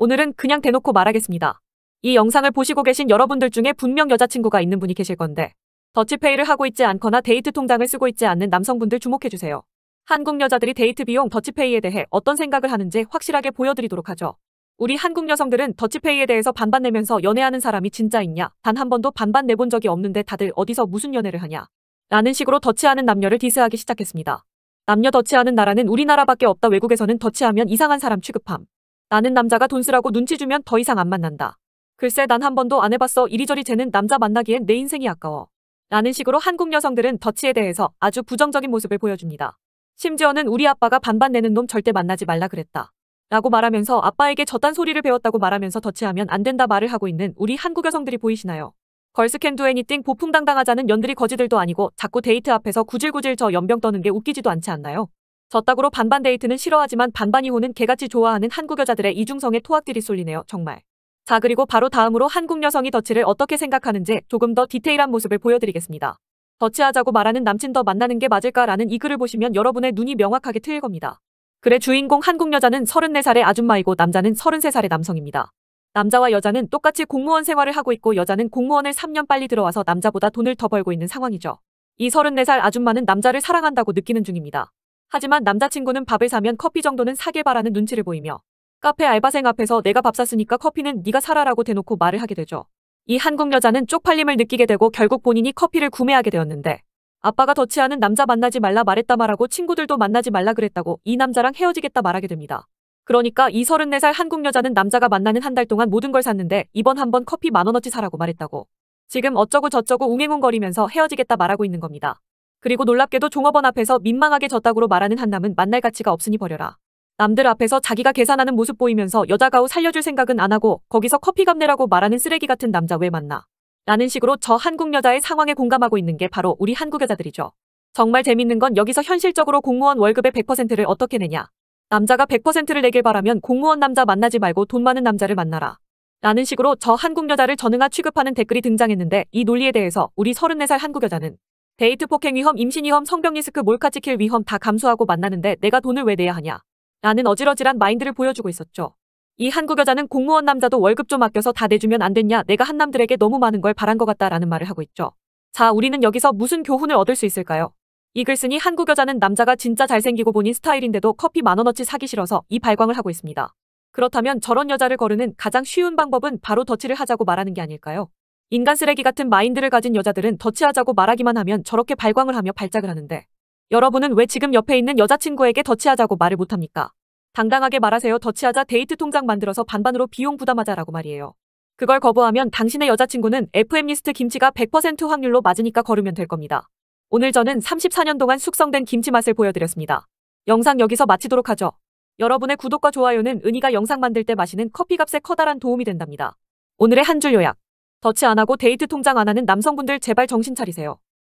오늘은 그냥 대놓고 말하겠습니다. 이 영상을 보시고 계신 여러분들 중에 분명 여자친구가 있는 분이 계실 건데 더치페이를 하고 있지 않거나 데이트 통장을 쓰고 있지 않는 남성분들 주목해주세요. 한국 여자들이 데이트 비용 더치페이에 대해 어떤 생각을 하는지 확실하게 보여드리도록 하죠. 우리 한국 여성들은 더치페이에 대해서 반반 내면서 연애하는 사람이 진짜 있냐 단 한 번도 반반 내본 적이 없는데 다들 어디서 무슨 연애를 하냐 라는 식으로 더치하는 남녀를 디스하기 시작했습니다. 남녀 더치하는 나라는 우리나라밖에 없다 외국에서는 더치하면 이상한 사람 취급함. 나는 남자가 돈 쓰라고 눈치 주면 더 이상 안 만난다. 글쎄 난 한 번도 안 해봤어 이리저리 재는 남자 만나기엔 내 인생이 아까워. 라는 식으로 한국 여성들은 덧치에 대해서 아주 부정적인 모습을 보여줍니다. 심지어는 우리 아빠가 반반 내는 놈 절대 만나지 말라 그랬다. 라고 말하면서 아빠에게 저딴 소리를 배웠다고 말하면서 덧치하면 안 된다 말을 하고 있는 우리 한국 여성들이 보이시나요? 걸스캔두 애니띵 보풍당당하자는 연들이 거지들도 아니고 자꾸 데이트 앞에서 구질구질 저 연병 떠는 게 웃기지도 않지 않나요? 저따구로 반반 데이트는 싫어하지만 반반 이혼은 개같이 좋아하는 한국 여자들의 이중성의 토악들이 쏠리네요. 정말. 자 그리고 바로 다음으로 한국 여성이 더치를 어떻게 생각하는지 조금 더 디테일한 모습을 보여드리겠습니다. 더치하자고 말하는 남친 더 만나는 게 맞을까라는 이 글을 보시면 여러분의 눈이 명확하게 트일 겁니다. 그래 주인공 한국 여자는 34살의 아줌마이고 남자는 33살의 남성입니다. 남자와 여자는 똑같이 공무원 생활을 하고 있고 여자는 공무원을 3년 빨리 들어와서 남자보다 돈을 더 벌고 있는 상황이죠. 이 34살 아줌마는 남자를 사랑한다고 느끼는 중입니다. 하지만 남자친구는 밥을 사면 커피 정도는 사길 바라는 눈치를 보이며 카페 알바생 앞에서 내가 밥 샀으니까 커피는 네가 사라라고 대놓고 말을 하게 되죠. 이 한국 여자는 쪽팔림을 느끼게 되고 결국 본인이 커피를 구매하게 되었는데 아빠가 더치하는 남자 만나지 말라 말했다 말하고 친구들도 만나지 말라 그랬다고 이 남자랑 헤어지겠다 말하게 됩니다. 그러니까 이 34살 한국 여자는 남자가 만나는 한 달 동안 모든 걸 샀는데 이번 한 번 커피 만원어치 사라고 말했다고 지금 어쩌고 저쩌고 웅행웅거리면서 헤어지겠다 말하고 있는 겁니다. 그리고 놀랍게도 종업원 앞에서 민망하게 졌다고로 말하는 한남은 만날 가치가 없으니 버려라. 남들 앞에서 자기가 계산하는 모습 보이면서 여자 가우 살려줄 생각은 안 하고 거기서 커피값 내라고 말하는 쓰레기 같은 남자 왜 만나. 라는 식으로 저 한국 여자의 상황에 공감하고 있는 게 바로 우리 한국 여자들이죠. 정말 재밌는 건 여기서 현실적으로 공무원 월급의 100%를 어떻게 내냐. 남자가 100%를 내길 바라면 공무원 남자 만나지 말고 돈 많은 남자를 만나라. 라는 식으로 저 한국 여자를 전응아 취급하는 댓글이 등장했는데 이 논리에 대해서 우리 34살 한국 여자는 데이트 폭행 위험, 임신 위험, 성병 리스크, 몰카 찍힐 위험 다 감수하고 만나는데 내가 돈을 왜 내야 하냐. 라는 어지러질한 마인드를 보여주고 있었죠. 이 한국 여자는 공무원 남자도 월급 좀 아껴서 다 내주면 안 됐냐 내가 한남들에게 너무 많은 걸 바란 것 같다라는 말을 하고 있죠. 자 우리는 여기서 무슨 교훈을 얻을 수 있을까요? 이글 쓰니 한국 여자는 남자가 진짜 잘생기고 본인 스타일인데도 커피 만원어치 사기 싫어서 이 발광을 하고 있습니다. 그렇다면 저런 여자를 거르는 가장 쉬운 방법은 바로 더치를 하자고 말하는 게 아닐까요? 인간 쓰레기 같은 마인드를 가진 여자들은 덧치하자고 말하기만 하면 저렇게 발광을 하며 발작을 하는데 여러분은 왜 지금 옆에 있는 여자친구에게 덧치하자고 말을 못합니까? 당당하게 말하세요 덧치하자 데이트 통장 만들어서 반반으로 비용 부담하자라고 말이에요. 그걸 거부하면 당신의 여자친구는 FM리스트 김치가 100% 확률로 맞으니까 걸으면될 겁니다. 오늘 저는 34년 동안 숙성된 김치 맛을 보여드렸습니다. 영상 여기서 마치도록 하죠. 여러분의 구독과 좋아요는 은희가 영상 만들 때 마시는 커피값에 커다란 도움이 된답니다. 오늘의 한 줄 요약 더치 안 하고 데이트 통장 안 하는 남성분들 제발 정신 차리세요.